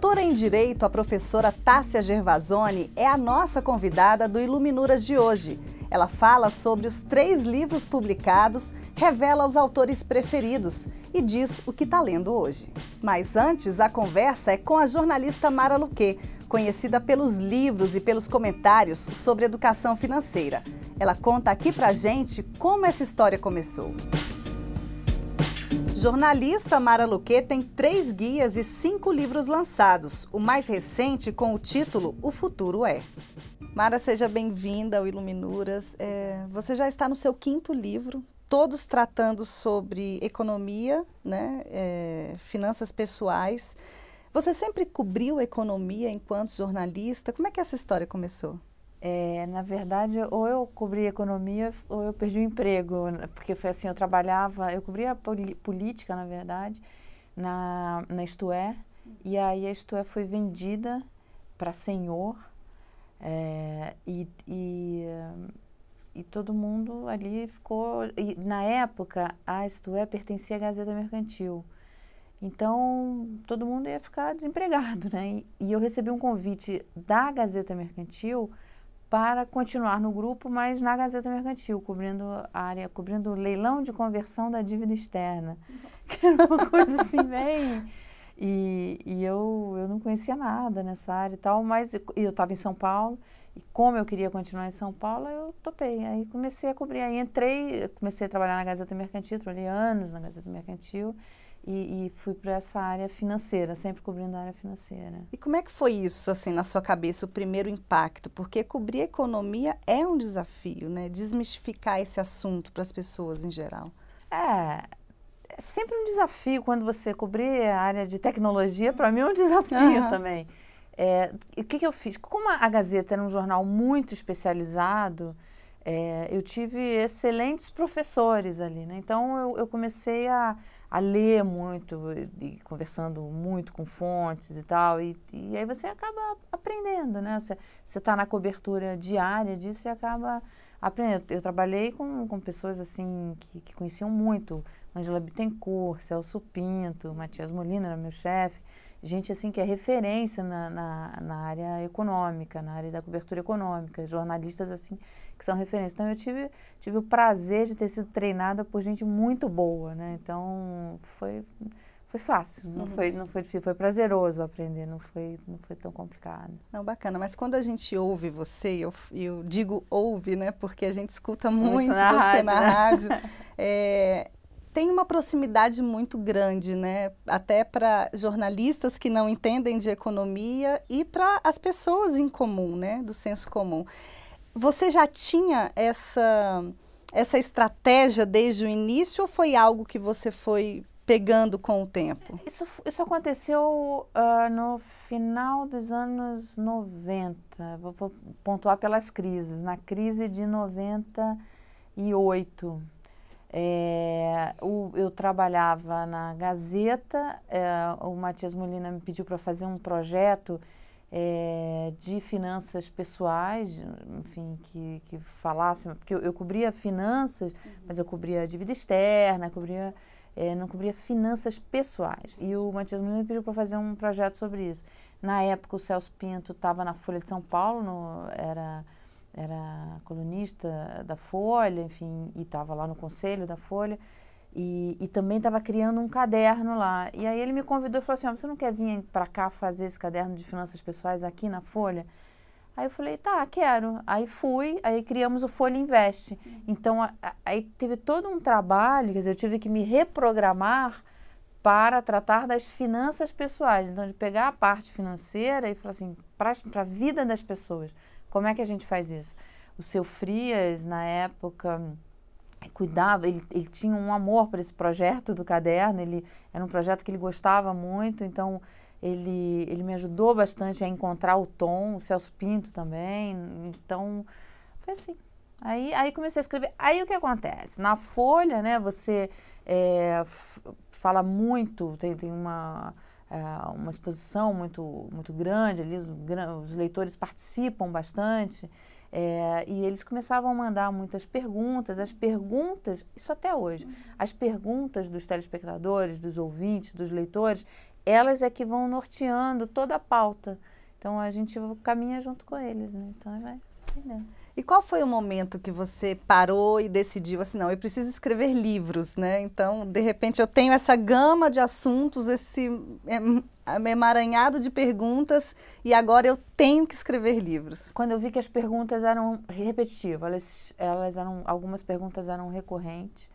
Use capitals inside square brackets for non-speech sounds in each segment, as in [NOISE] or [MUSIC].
Doutora em Direito, a professora Tássia Gervasoni é a nossa convidada do Iluminuras de hoje. Ela fala sobre os três livros publicados, revela os autores preferidos e diz o que está lendo hoje. Mas antes, a conversa é com a jornalista Mara Luque, conhecida pelos livros e pelos comentários sobre educação financeira. Ela conta aqui pra gente como essa história começou. Música Jornalista Mara Luque tem três guias e cinco livros lançados, o mais recente com o título O Futuro É. Mara, seja bem-vinda ao Iluminuras. É, você já está no seu quinto livro, todos tratando sobre economia, né, é, finanças pessoais. Você sempre cobriu economia enquanto jornalista? Como é que essa história começou? É, na verdade, ou eu cobri economia ou eu perdi o emprego, né? porque foi assim, eu trabalhava, eu cobria política, na verdade, na, na Isto e aí a Isto foi vendida para Senhor, é, e, e, e, todo mundo ali ficou. E, na época, a Isto pertencia à Gazeta Mercantil. Então, todo mundo ia ficar desempregado, né? E, e eu recebi um convite da Gazeta Mercantil para continuar no grupo, mas na Gazeta Mercantil, cobrindo a área, cobrindo o leilão de conversão da dívida externa. [LAUGHS] Que era uma coisa assim bem. E, e eu, eu não conhecia nada nessa área e tal, mas eu estava em São Paulo, e como eu queria continuar em São Paulo, eu topei. Aí comecei a cobrir. Aí entrei, comecei a trabalhar na Gazeta Mercantil, trabalhei anos na Gazeta Mercantil. E, e, fui para essa área financeira, sempre cobrindo a área financeira. E como é que foi isso, assim, na sua cabeça, o primeiro impacto? Porque cobrir a economia é um desafio, né? Desmistificar esse assunto para as pessoas em geral. É, é sempre um desafio quando você cobrir a área de tecnologia, para mim é um desafio uhum. também. É, o que, que eu fiz? Como a Gazeta era um jornal muito especializado, é, eu tive excelentes professores ali, né? Então eu, eu comecei a a ler muito e conversando muito com fontes e tal. E, e aí você acaba aprendendo, né? Você está na cobertura diária disso e acaba aprendendo. Eu trabalhei com, com pessoas assim que, que conheciam muito. Angela Bittencourt, Celso Pinto, Matias Molina era meu chefe gente assim que é referência na, na, na, área econômica, na área da cobertura econômica, jornalistas assim que são referência. Então eu tive, tive o prazer de ter sido treinada por gente muito boa, né? Então foi foi fácil, não, uhum. foi, não foi difícil, foi prazeroso aprender, não foi, não foi tão complicado. Não, bacana, mas quando a gente ouve você, eu, eu digo ouve, né, porque a gente escuta muito, muito na você rádio, na né? rádio, [LAUGHS] é, tem uma proximidade muito grande, né? Até para jornalistas que não entendem de economia e para as pessoas em comum, né? Do senso comum. Você já tinha essa, essa estratégia desde o início ou foi algo que você foi pegando com o tempo? Isso, isso aconteceu uh, no final dos anos 90. Vou, vou pontuar pelas crises. Na crise de 98 é, o, eu trabalhava na Gazeta, é, o Matias Molina me pediu para fazer um projeto é, de finanças pessoais, enfim, que, que falasse, porque eu, eu cobria finanças, uhum. mas eu cobria dívida externa, cobria, é, não cobria finanças pessoais. E o Matias Molina me pediu para fazer um projeto sobre isso. Na época, o Celso Pinto estava na Folha de São Paulo, no, era era colunista da Folha, enfim, e estava lá no conselho da Folha. E, e também estava criando um caderno lá. E aí ele me convidou e falou assim: ah, você não quer vir para cá fazer esse caderno de finanças pessoais aqui na Folha? Aí eu falei, tá, quero. Aí fui, aí criamos o Folha Invest. Uhum. Então, a, a, aí teve todo um trabalho, quer dizer, eu tive que me reprogramar para tratar das finanças pessoais. Então, de pegar a parte financeira e falar assim, para a vida das pessoas. Como é que a gente faz isso? O seu Frias, na época, cuidava, ele, ele tinha um amor por esse projeto do caderno, ele era um projeto que ele gostava muito, então ele, ele me ajudou bastante a encontrar o tom, o Celso Pinto também, então foi assim. Aí, aí comecei a escrever. Aí o que acontece? Na Folha, né, você é, fala muito, tem, tem uma ah, uma exposição muito, muito grande, ali os, os leitores participam bastante. É, e eles começavam a mandar muitas perguntas, as perguntas, isso até hoje, uhum. as perguntas dos telespectadores, dos ouvintes, dos leitores, elas é que vão norteando toda a pauta. Então a gente caminha junto com eles, né? Então vai entendendo. E qual foi o momento que você parou e decidiu assim, não, eu preciso escrever livros, né? Então, de repente, eu tenho essa gama de assuntos, esse emaranhado de perguntas e agora eu tenho que escrever livros. Quando eu vi que as perguntas eram repetitivas, elas, elas eram, algumas perguntas eram recorrentes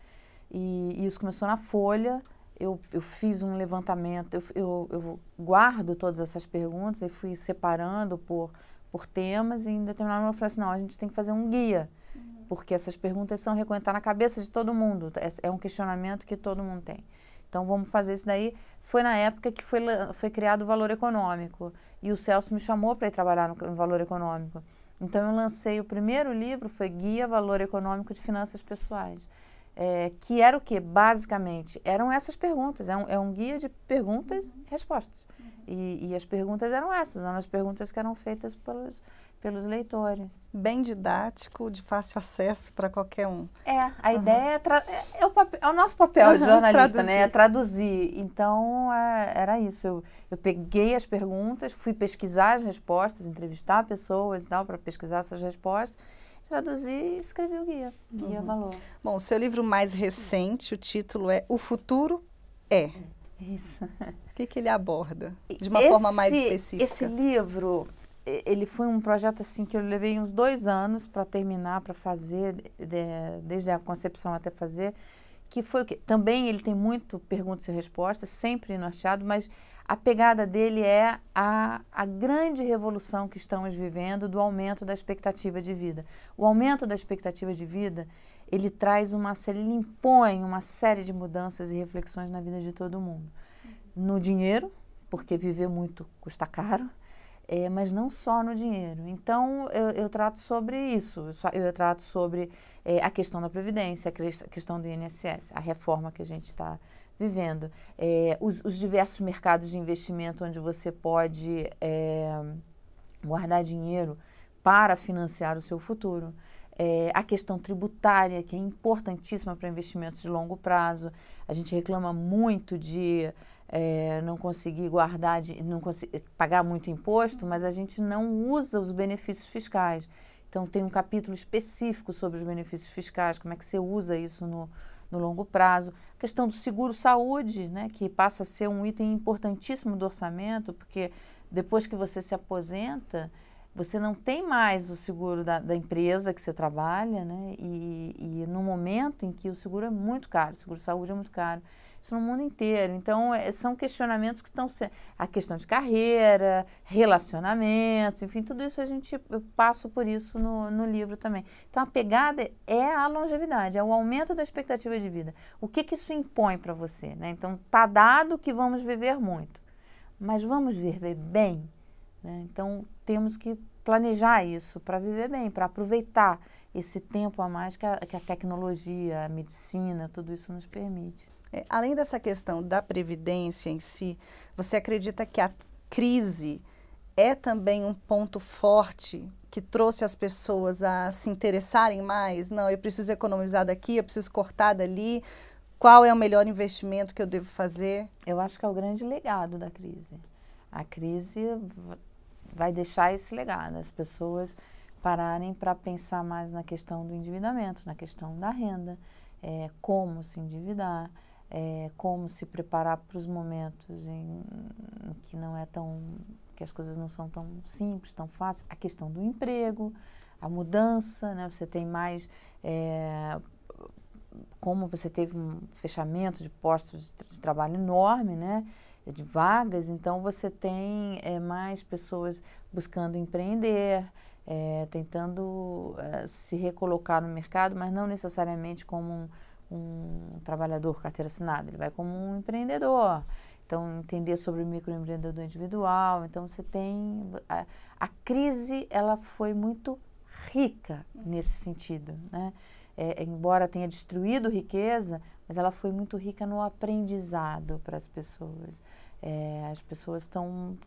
e, e isso começou na Folha. Eu, eu, fiz um levantamento, eu, eu, eu, guardo todas essas perguntas e fui separando por por temas e em determinado momento eu falei assim, não, a gente tem que fazer um guia, uhum. porque essas perguntas são recorrentes, tá na cabeça de todo mundo, é, é um questionamento que todo mundo tem. Então vamos fazer isso daí. Foi na época que foi, foi criado o valor econômico e o Celso me chamou para ir trabalhar no, no, valor econômico. Então eu lancei o primeiro livro, foi Guia Valor Econômico de Finanças Pessoais. É, que era o que, basicamente? Eram essas perguntas, é um, é um guia de perguntas e uhum. respostas. E, e, as perguntas eram essas, eram as perguntas que eram feitas pelos, pelos leitores. Bem didático, de fácil acesso para qualquer um. É, a uhum. ideia é, é, é, o é, o nosso papel uhum, de jornalista, né? traduzir. né? É traduzir. Então, é, era isso. Eu, eu peguei as perguntas, fui pesquisar as respostas, entrevistar pessoas e tal, para pesquisar essas respostas traduzi e escrevi o guia, guia uhum. valor. Bom, o seu livro mais recente, o título é O Futuro é. Isso. [LAUGHS] O que, que ele aborda? De uma esse, forma mais específica. Esse livro, ele foi um projeto assim que eu levei uns dois anos para terminar, para fazer, de, desde a concepção até fazer, que foi o que também ele tem muito perguntas e respostas, sempre norteado, mas a pegada dele é a, a grande revolução que estamos vivendo do aumento da expectativa de vida. O aumento da expectativa de vida ele traz uma série, ele impõe uma série de mudanças e reflexões na vida de todo mundo. No dinheiro, porque viver muito custa caro, é, mas não só no dinheiro. Então, eu, eu trato sobre isso. Eu, eu trato sobre é, a questão da Previdência, a questão do INSS, a reforma que a gente está vivendo, é, os, os, diversos mercados de investimento onde você pode é, guardar dinheiro para financiar o seu futuro. É, a questão tributária, que é importantíssima para investimentos de longo prazo. A gente reclama muito de é, não conseguir guardar, de, não conseguir pagar muito imposto, mas a gente não usa os benefícios fiscais. Então, tem um capítulo específico sobre os benefícios fiscais, como é que você usa isso no, no longo prazo. A questão do seguro-saúde, né, que passa a ser um item importantíssimo do orçamento, porque depois que você se aposenta, você não tem mais o seguro da, da empresa que você trabalha, né? E, e, no momento em que o seguro é muito caro, o seguro de saúde é muito caro, isso no mundo inteiro. Então, é, são questionamentos que estão sendo. A questão de carreira, relacionamentos, enfim, tudo isso a gente. Eu passo por isso no, no livro também. Então, a pegada é a longevidade, é o aumento da expectativa de vida. O que, que isso impõe para você, né? Então, tá dado que vamos viver muito, mas vamos viver bem? Né? Então, temos que planejar isso para viver bem, para aproveitar esse tempo a mais que a, que a, tecnologia, a medicina, tudo isso nos permite. É, além dessa questão da previdência em si, você acredita que a crise é também um ponto forte que trouxe as pessoas a se interessarem mais? Não, eu preciso economizar daqui, eu preciso cortar dali. Qual é o melhor investimento que eu devo fazer? Eu acho que é o grande legado da crise. A crise vai deixar esse legado, as pessoas pararem para pensar mais na questão do endividamento, na questão da renda, é, como se endividar, é, como se preparar para os momentos em, em, que não é tão que as coisas não são tão simples, tão fáceis, a questão do emprego, a mudança, né? Você tem mais é, como você teve um fechamento de postos de, de trabalho enorme, né? É de vagas, então você tem é, mais pessoas buscando empreender, é, tentando é, se recolocar no mercado, mas não necessariamente como um, um, trabalhador carteira assinada, ele vai como um empreendedor. Então, entender sobre o microempreendedor individual. Então, você tem. A, a crise ela foi muito rica nesse sentido. Né? é, embora tenha destruído riqueza, mas ela foi muito rica no aprendizado para as pessoas. É, as pessoas estão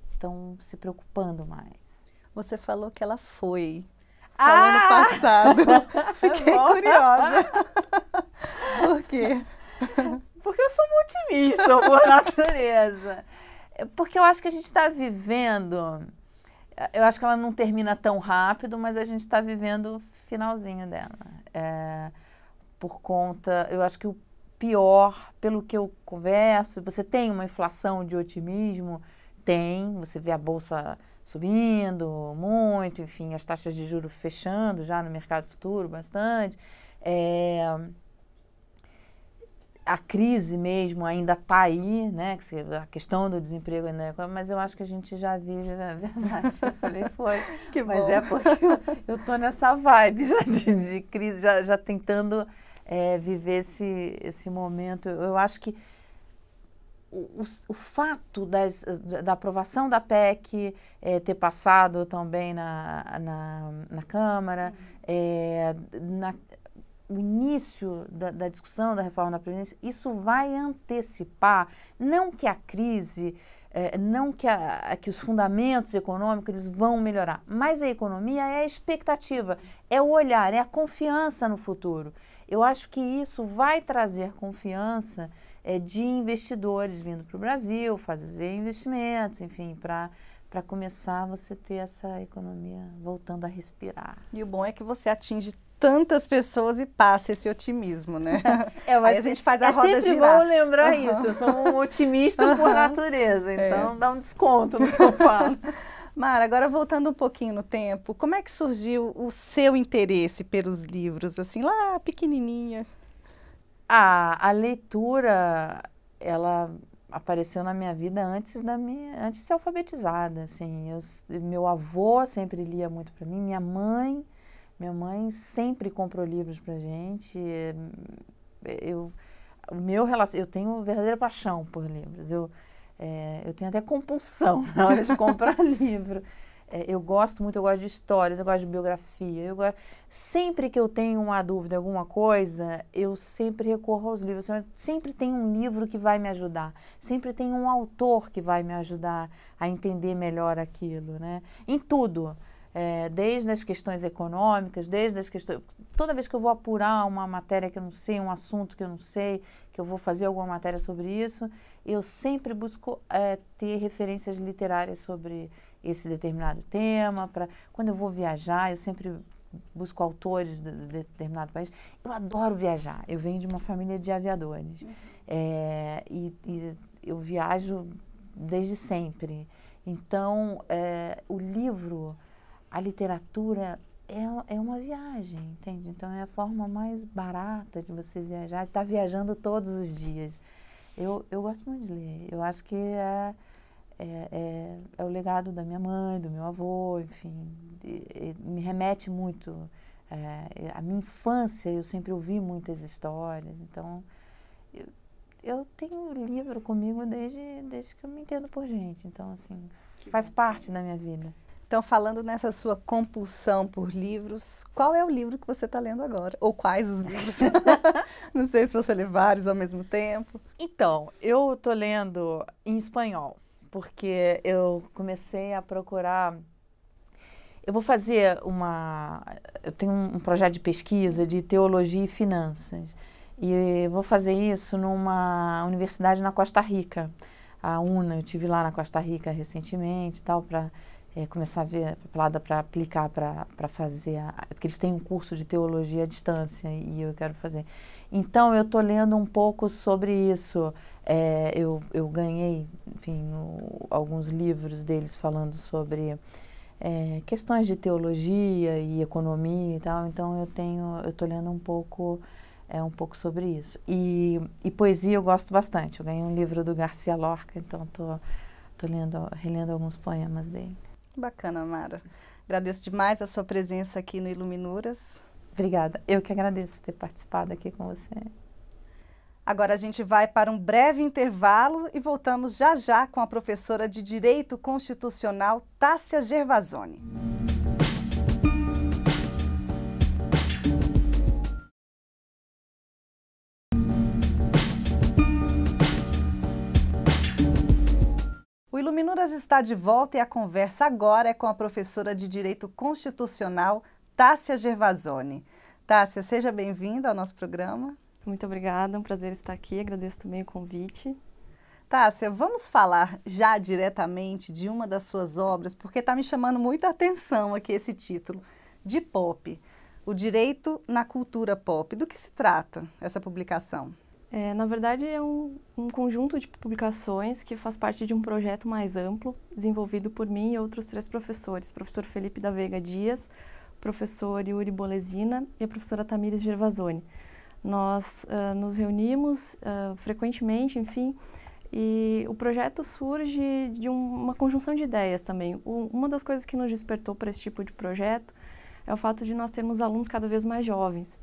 se preocupando mais. Você falou que ela foi. Ah, ano passado. [LAUGHS] É Fiquei curiosa. [LAUGHS] Por quê? Porque eu sou muito otimista por natureza. É, porque eu acho que a gente está vivendo. Eu acho que ela não termina tão rápido, mas a gente está vivendo o finalzinho dela é, por conta, eu acho que o pior, pelo que eu converso, você tem uma inflação de otimismo? Tem, você vê a bolsa subindo muito, enfim, as taxas de juros fechando já no mercado futuro bastante. É, a crise mesmo ainda está aí, né? A questão do desemprego ainda é, mas eu acho que a gente já vive, na é verdade. Eu falei, foi. [LAUGHS] Que mas bom. é porque eu, estou nessa vibe já de, de crise, já, já tentando é, viver esse, esse momento. Eu, eu acho que o, o, o fato das, da aprovação da PEC é, ter passado também na, na, na Câmara, uhum. é, na, o início da, da, discussão da reforma da Previdência, isso vai antecipar, não que a crise, é, não que, a, que os fundamentos econômicos eles vão melhorar, mas a economia é a expectativa, é o olhar, é a confiança no futuro. Eu acho que isso vai trazer confiança é, de investidores vindo para o Brasil, fazer investimentos, enfim, para para começar você ter essa economia voltando a respirar. E o bom é que você atinge tantas pessoas e passa esse otimismo, né? [LAUGHS] É, mas Aí a gente faz a é roda girar. É sempre bom lembrar uhum. isso. Eu sou um [LAUGHS] otimista uhum. por natureza, é. então é. dá um desconto no que eu [LAUGHS] falo. Mara, agora voltando um pouquinho no tempo, como é que surgiu o seu interesse pelos livros, assim, lá pequenininha? A, a leitura, ela apareceu na minha vida antes da minha, antes de ser alfabetizada, assim. Eu, meu avô sempre lia muito para mim, minha mãe minha mãe sempre comprou livros para gente. Eh, eu, meu relacion... eu tenho verdadeira paixão por livros. Eu, é, eu tenho até compulsão [LAUGHS] na hora de comprar [LAUGHS] livro. É, eu gosto muito, eu gosto de histórias, eu gosto de biografia. Eu gosto... Sempre que eu tenho uma dúvida, alguma coisa, eu sempre recorro aos livros. Sempre tem um livro que vai me ajudar. Sempre tem um autor que vai me ajudar a entender melhor aquilo, né? Em tudo é, desde as questões econômicas, desde as questões. Toda vez que eu vou apurar uma matéria que eu não sei, um assunto que eu não sei, que eu vou fazer alguma matéria sobre isso, eu sempre busco é, ter referências literárias sobre esse determinado tema. Pra... Quando eu vou viajar, eu sempre busco autores de, de determinado país. Eu adoro viajar. Eu venho de uma família de aviadores. Uhum. É, e, e eu viajo desde sempre. Então, é, o livro a literatura é, é uma viagem, entende? Então é a forma mais barata de você viajar, Estar tá viajando todos os dias. Eu, eu gosto muito de ler, eu acho que é, é, é, é o legado da minha mãe, do meu avô, enfim, de, de, me remete muito. É, a minha infância eu sempre ouvi muitas histórias, então eu, eu tenho livro comigo desde, desde que eu me entendo por gente, então assim, que faz bom. parte da minha vida. Então, falando nessa sua compulsão por livros, qual é o livro que você está lendo agora? Ou quais os livros? [LAUGHS] Não sei se você lê vários ao mesmo tempo. Então, eu estou lendo em espanhol, porque eu comecei a procurar. Eu vou fazer uma. Eu tenho um projeto de pesquisa de teologia e finanças. E vou fazer isso numa universidade na Costa Rica, a UNA. Eu estive lá na Costa Rica recentemente, tal, para é, começar a ver papelada para aplicar, para fazer. A, porque eles têm um curso de teologia à distância e eu quero fazer. Então, eu estou lendo um pouco sobre isso. É, eu, eu ganhei, enfim, o, alguns livros deles falando sobre é, questões de teologia e economia e tal. Então, eu tenho, eu estou lendo um pouco. É um pouco sobre isso. E, e poesia eu gosto bastante. Eu ganhei um livro do Garcia Lorca, então estou tô, tô lendo, relendo alguns poemas dele. Bacana, Mara. Agradeço demais a sua presença aqui no Iluminuras. Obrigada. Eu que agradeço ter participado aqui com você. Agora a gente vai para um breve intervalo e voltamos já já com a professora de Direito Constitucional Tássia Gervasoni. Iluminuras está de volta e a conversa agora é com a professora de Direito Constitucional, Tássia Gervasoni. Tássia, seja bem-vinda ao nosso programa. Muito obrigada, é um prazer estar aqui, agradeço também o convite. Tássia, vamos falar já diretamente de uma das suas obras, porque está me chamando muita atenção aqui esse título, de pop. O direito na cultura pop. Do que se trata essa publicação? É, na verdade, é um, um, conjunto de publicações que faz parte de um projeto mais amplo, desenvolvido por mim e outros três professores, professor Felipe da Veiga Dias, professor Yuri Bolesina e a professora Tamires Gervasoni. Nós uh, nos reunimos uh, frequentemente, enfim, e o projeto surge de um, uma conjunção de ideias também. O, uma das coisas que nos despertou para esse tipo de projeto é o fato de nós termos alunos cada vez mais jovens.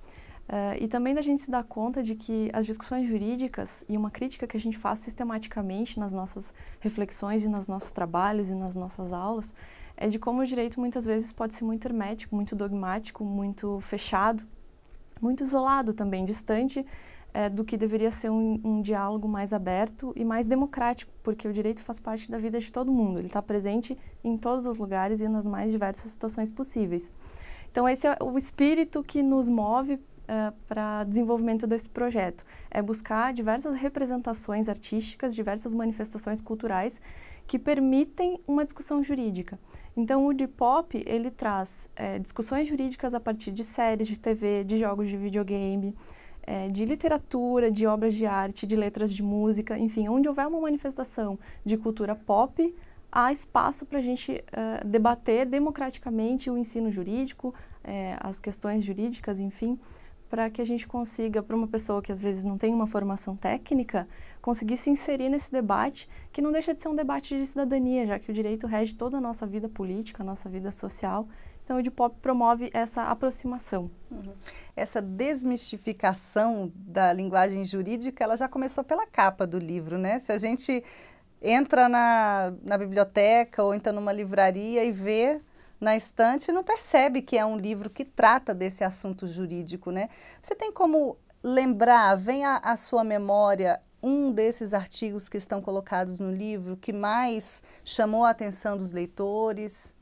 Uh, e também da gente se dar conta de que as discussões jurídicas e uma crítica que a gente faz sistematicamente nas nossas reflexões e nos nossos trabalhos e nas nossas aulas é de como o direito muitas vezes pode ser muito hermético, muito dogmático, muito fechado, muito isolado também, distante é, do que deveria ser um, um, diálogo mais aberto e mais democrático, porque o direito faz parte da vida de todo mundo, ele está presente em todos os lugares e nas mais diversas situações possíveis. Então, esse é o espírito que nos move para desenvolvimento desse projeto. É buscar diversas representações artísticas, diversas manifestações culturais que permitem uma discussão jurídica. Então, o pop ele traz é, discussões jurídicas a partir de séries de TV, de jogos de videogame, é, de literatura, de obras de arte, de letras de música, enfim, onde houver uma manifestação de cultura pop, há espaço para a gente uh, debater democraticamente o ensino jurídico, é, as questões jurídicas, enfim para que a gente consiga, para uma pessoa que às vezes não tem uma formação técnica, conseguir se inserir nesse debate, que não deixa de ser um debate de cidadania, já que o direito rege toda a nossa vida política, a nossa vida social. Então, o Edipop promove essa aproximação. Uhum. Essa desmistificação da linguagem jurídica, ela já começou pela capa do livro, né? Se a gente entra na, na biblioteca ou entra numa livraria e vê na estante não percebe que é um livro que trata desse assunto jurídico, né? Você tem como lembrar, vem à sua memória um desses artigos que estão colocados no livro que mais chamou a atenção dos leitores?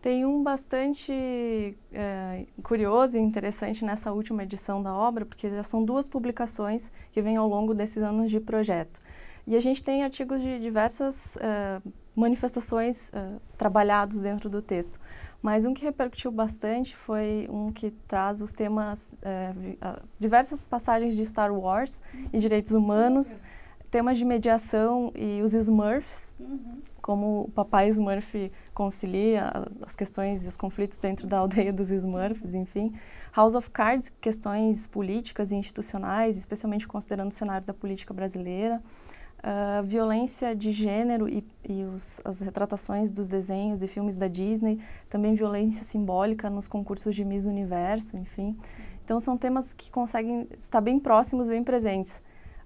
Tem um bastante é, curioso e interessante nessa última edição da obra, porque já são duas publicações que vêm ao longo desses anos de projeto. E a gente tem artigos de diversas uh, manifestações uh, trabalhados dentro do texto. Mas um que repercutiu bastante foi um que traz os temas, eh, ah, diversas passagens de Star Wars uhum. e direitos humanos, uhum. temas de mediação e os Smurfs, uhum. como o papai Smurf concilia as questões e os conflitos dentro da aldeia dos Smurfs, enfim. House of Cards, questões políticas e institucionais, especialmente considerando o cenário da política brasileira a violência de gênero e, e os, as retratações dos desenhos e filmes da Disney, também violência simbólica nos concursos de Miss Universo, enfim. Então são temas que conseguem estar bem próximos, bem presentes.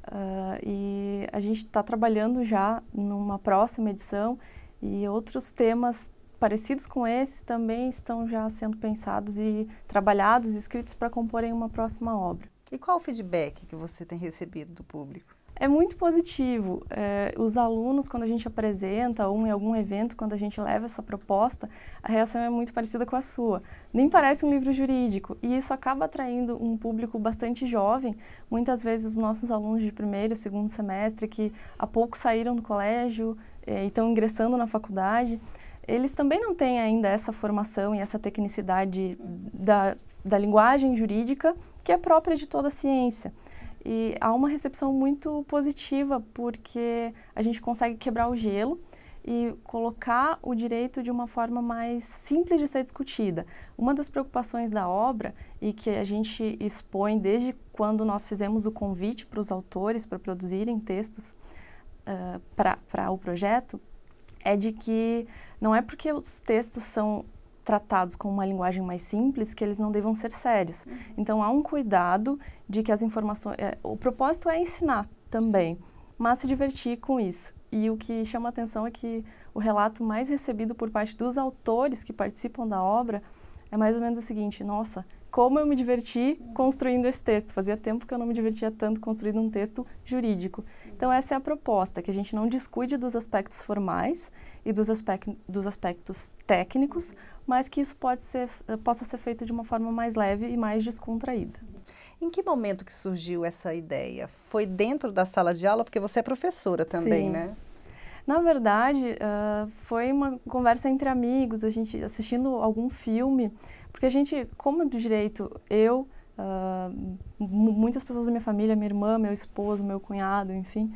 Uh, e a gente está trabalhando já numa próxima edição e outros temas parecidos com esses também estão já sendo pensados e trabalhados, escritos para comporem uma próxima obra. E qual o feedback que você tem recebido do público? é muito positivo. É, os alunos, quando a gente apresenta, ou em algum evento, quando a gente leva essa proposta, a reação é muito parecida com a sua. Nem parece um livro jurídico, e isso acaba atraindo um público bastante jovem. Muitas vezes, os nossos alunos de primeiro, segundo semestre, que há pouco saíram do colégio é, e estão ingressando na faculdade, eles também não têm ainda essa formação e essa tecnicidade da, da linguagem jurídica que é própria de toda a ciência. E há uma recepção muito positiva, porque a gente consegue quebrar o gelo e colocar o direito de uma forma mais simples de ser discutida. Uma das preocupações da obra e que a gente expõe desde quando nós fizemos o convite para os autores para produzirem textos uh, para o projeto é de que não é porque os textos são tratados com uma linguagem mais simples, que eles não devam ser sérios. Uhum. Então há um cuidado de que as informações. É, o propósito é ensinar também, mas se divertir com isso. E o que chama atenção é que o relato mais recebido por parte dos autores que participam da obra é mais ou menos o seguinte: nossa, como eu me diverti construindo esse texto. Fazia tempo que eu não me divertia tanto construindo um texto jurídico. Então essa é a proposta, que a gente não descuide dos aspectos formais e dos, aspectos, dos aspectos técnicos, mas que isso pode ser, possa ser feito de uma forma mais leve e mais descontraída. Em que momento que surgiu essa ideia? Foi dentro da sala de aula? Porque você é professora também, Sim. né? Na verdade, uh, foi uma conversa entre amigos, a gente assistindo algum filme porque a gente, como do direito, eu, uh, muitas pessoas da minha família, minha irmã, meu esposo, meu cunhado, enfim,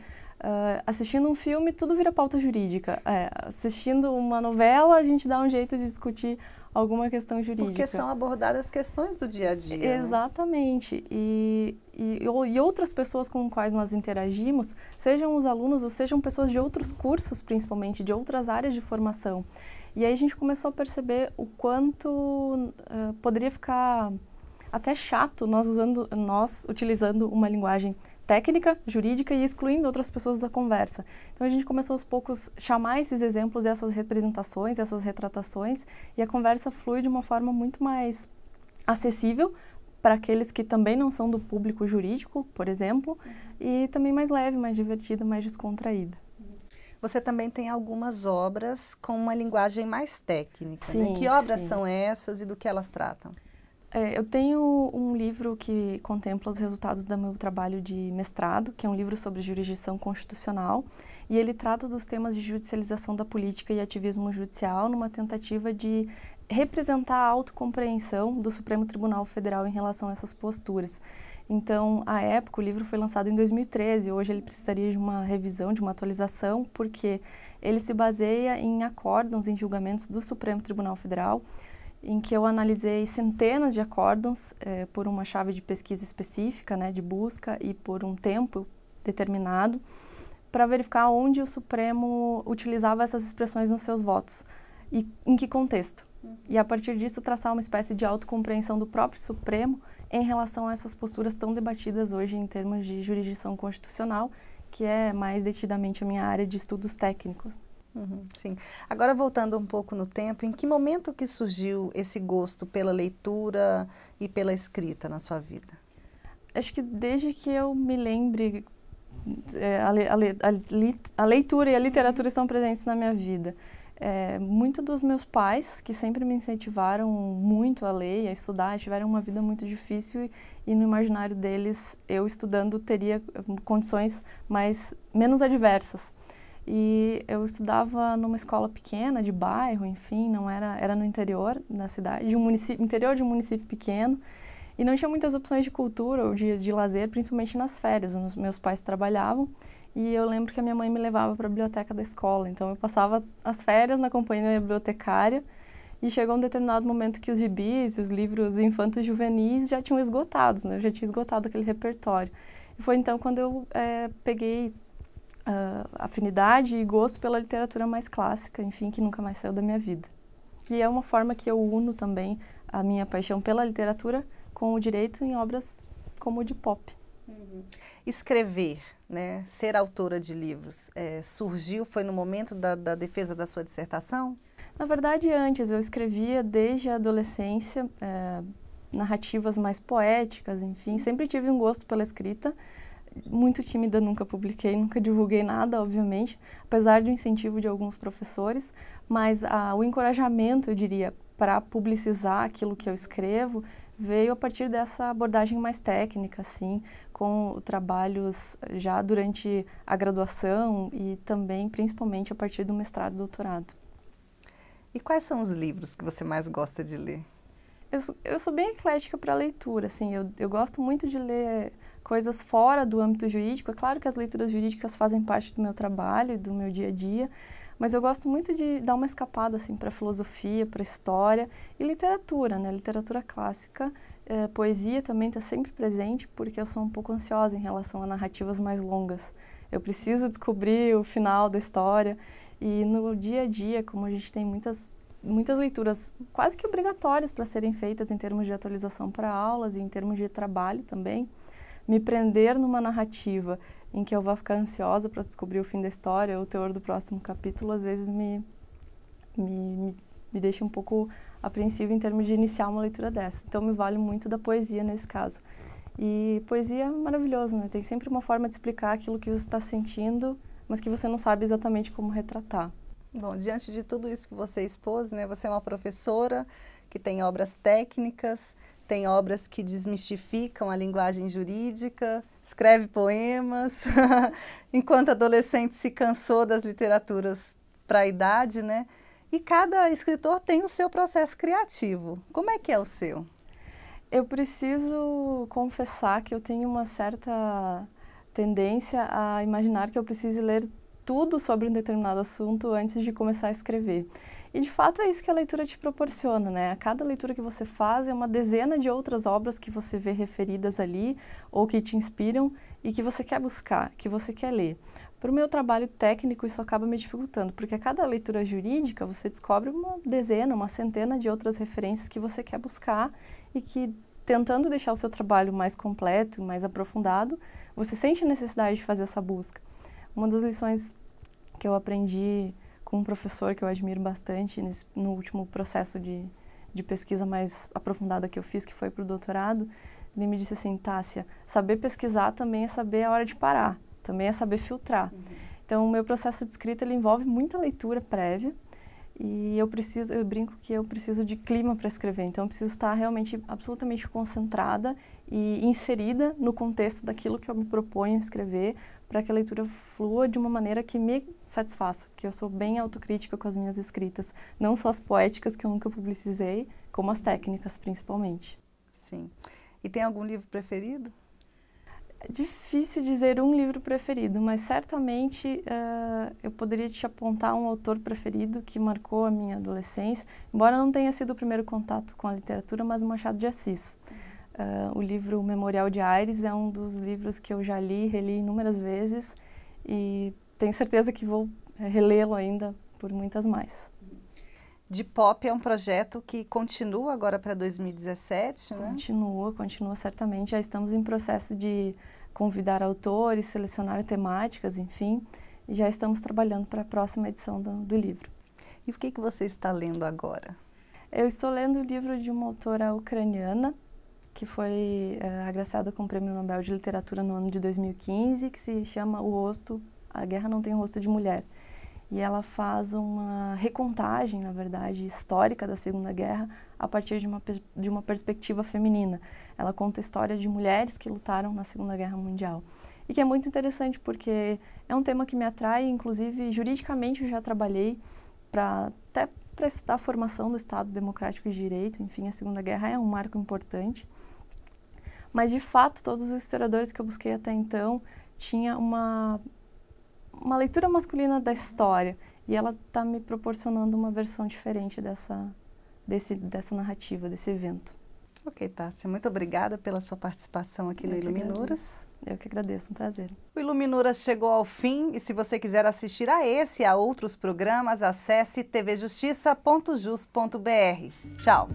uh, assistindo um filme, tudo vira pauta jurídica. É, assistindo uma novela, a gente dá um jeito de discutir alguma questão jurídica. Porque são abordadas questões do dia a dia. Né? Exatamente. Né? E, e, e, outras pessoas com quais nós interagimos, sejam os alunos ou sejam pessoas de outros cursos, principalmente, de outras áreas de formação. E aí a gente começou a perceber o quanto uh, poderia ficar até chato nós usando nós utilizando uma linguagem técnica, jurídica e excluindo outras pessoas da conversa. Então a gente começou aos poucos chamar esses exemplos, essas representações, essas retratações e a conversa flui de uma forma muito mais acessível para aqueles que também não são do público jurídico, por exemplo, e também mais leve, mais divertida, mais descontraída. Você também tem algumas obras com uma linguagem mais técnica. Né? Sim, né? Que obras sim. são essas e do que elas tratam? É, eu tenho um livro que contempla os resultados do meu trabalho de mestrado, que é um livro sobre jurisdição constitucional, e ele trata dos temas de judicialização da política e ativismo judicial numa tentativa de representar a autocompreensão do Supremo Tribunal Federal em relação a essas posturas. Então, à época, o livro foi lançado em 2013, hoje ele precisaria de uma revisão, de uma atualização, porque ele se baseia em acórdãos, em julgamentos do Supremo Tribunal Federal, em que eu analisei centenas de acórdons eh, por uma chave de pesquisa específica, né, de busca e por um tempo determinado, para verificar onde o Supremo utilizava essas expressões nos seus votos e em que contexto. Uhum. E a partir disso traçar uma espécie de autocompreensão do próprio Supremo em relação a essas posturas tão debatidas hoje em termos de jurisdição constitucional, que é mais detidamente a minha área de estudos técnicos. Uhum, sim. Agora voltando um pouco no tempo, em que momento que surgiu esse gosto pela leitura e pela escrita na sua vida? Acho que desde que eu me lembre, é, a, a, a, a, leitura e a literatura estão presentes na minha vida. É, muito dos meus pais, que sempre me incentivaram muito a ler e a estudar, tiveram uma vida muito difícil e, e no imaginário deles, eu estudando teria condições mais, menos adversas. E eu estudava numa escola pequena, de bairro, enfim, não era, era no interior da cidade, de um município, interior de um município pequeno, e não tinha muitas opções de cultura ou de, de lazer, principalmente nas férias, os meus pais trabalhavam, e eu lembro que a minha mãe me levava para a biblioteca da escola, então eu passava as férias na companhia bibliotecária, e chegou um determinado momento que os gibis, os livros infantos juvenis já tinham esgotados, né? Eu já tinha esgotado aquele repertório. E foi então quando eu é, peguei uh, afinidade e gosto pela literatura mais clássica, enfim, que nunca mais saiu da minha vida. E é uma forma que eu uno também a minha paixão pela literatura com o direito em obras como o de pop. Uhum. Escrever, né, ser autora de livros, é, surgiu, foi no momento da, da defesa da sua dissertação? Na verdade, antes eu escrevia desde a adolescência é, narrativas mais poéticas, enfim, sempre tive um gosto pela escrita, muito tímida, nunca publiquei, nunca divulguei nada, obviamente, apesar do incentivo de alguns professores, mas ah, o encorajamento, eu diria, para publicizar aquilo que eu escrevo veio a partir dessa abordagem mais técnica, assim, com trabalhos já durante a graduação e também, principalmente, a partir do mestrado e doutorado. E quais são os livros que você mais gosta de ler? Eu, eu sou bem eclética para leitura, assim, eu, eu gosto muito de ler coisas fora do âmbito jurídico. É claro que as leituras jurídicas fazem parte do meu trabalho, do meu dia a dia, mas eu gosto muito de dar uma escapada assim para filosofia, para história e literatura, né? Literatura clássica, eh, poesia também está sempre presente porque eu sou um pouco ansiosa em relação a narrativas mais longas. Eu preciso descobrir o final da história e no dia a dia, como a gente tem muitas muitas leituras quase que obrigatórias para serem feitas em termos de atualização para aulas e em termos de trabalho também, me prender numa narrativa em que eu vou ficar ansiosa para descobrir o fim da história o teor do próximo capítulo, às vezes me, me, me deixa um pouco apreensivo em termos de iniciar uma leitura dessa. Então, me vale muito da poesia nesse caso. E poesia é maravilhoso, né? Tem sempre uma forma de explicar aquilo que você está sentindo, mas que você não sabe exatamente como retratar. Bom, diante de tudo isso que você expôs, né? Você é uma professora que tem obras técnicas, tem obras que desmistificam a linguagem jurídica, escreve poemas. [LAUGHS] Enquanto adolescente se cansou das literaturas para a idade, né? E cada escritor tem o seu processo criativo. Como é que é o seu? Eu preciso confessar que eu tenho uma certa tendência a imaginar que eu precise ler tudo sobre um determinado assunto antes de começar a escrever. E de fato é isso que a leitura te proporciona, né? A cada leitura que você faz é uma dezena de outras obras que você vê referidas ali ou que te inspiram e que você quer buscar, que você quer ler. Para o meu trabalho técnico, isso acaba me dificultando, porque a cada leitura jurídica você descobre uma dezena, uma centena de outras referências que você quer buscar e que, tentando deixar o seu trabalho mais completo, mais aprofundado, você sente a necessidade de fazer essa busca. Uma das lições que eu aprendi com um professor que eu admiro bastante nesse, no último processo de, de pesquisa mais aprofundada que eu fiz, que foi para o doutorado. Ele me disse assim, Tássia, saber pesquisar também é saber a hora de parar, também é saber filtrar. Uhum. Então, o meu processo de escrita ele envolve muita leitura prévia e eu preciso, eu brinco que eu preciso de clima para escrever. Então, eu preciso estar realmente absolutamente concentrada e inserida no contexto daquilo que eu me proponho a escrever, para que a leitura flua de uma maneira que me satisfaça, que eu sou bem autocrítica com as minhas escritas, não só as poéticas que eu nunca publicizei, como as técnicas principalmente. Sim. E tem algum livro preferido? É difícil dizer um livro preferido, mas certamente uh, eu poderia te apontar um autor preferido que marcou a minha adolescência, embora não tenha sido o primeiro contato com a literatura, mas Machado de Assis. Uhum Uh, o livro Memorial de Aires é um dos livros que eu já li, reli inúmeras vezes e tenho certeza que vou eh, relê-lo ainda por muitas mais. De Pop é um projeto que continua agora para 2017, né? Continua, continua certamente. Já estamos em processo de convidar autores, selecionar temáticas, enfim. E já estamos trabalhando para a próxima edição do, do livro. E o que, que você está lendo agora? Eu estou lendo o livro de uma autora ucraniana, que foi eh, agraciada com o Prêmio Nobel de Literatura no ano de 2015, que se chama O Rosto, A Guerra Não Tem Rosto de Mulher. E ela faz uma recontagem, na verdade, histórica da Segunda Guerra a partir de uma, de uma perspectiva feminina. Ela conta a história de mulheres que lutaram na Segunda Guerra Mundial. E que é muito interessante porque é um tema que me atrai, inclusive juridicamente eu já trabalhei para até para estudar a formação do Estado Democrático de Direito. Enfim, a Segunda Guerra é um marco importante. Mas, de fato, todos os historiadores que eu busquei até então tinha uma, uma leitura masculina da história. E ela está me proporcionando uma versão diferente dessa, desse, dessa narrativa, desse evento. Ok, Tássia, muito obrigada pela sua participação aqui eu no Iluminuras. Eu que agradeço, um prazer. O Iluminura chegou ao fim e se você quiser assistir a esse e a outros programas, acesse tvjustiça.jus.br. Tchau!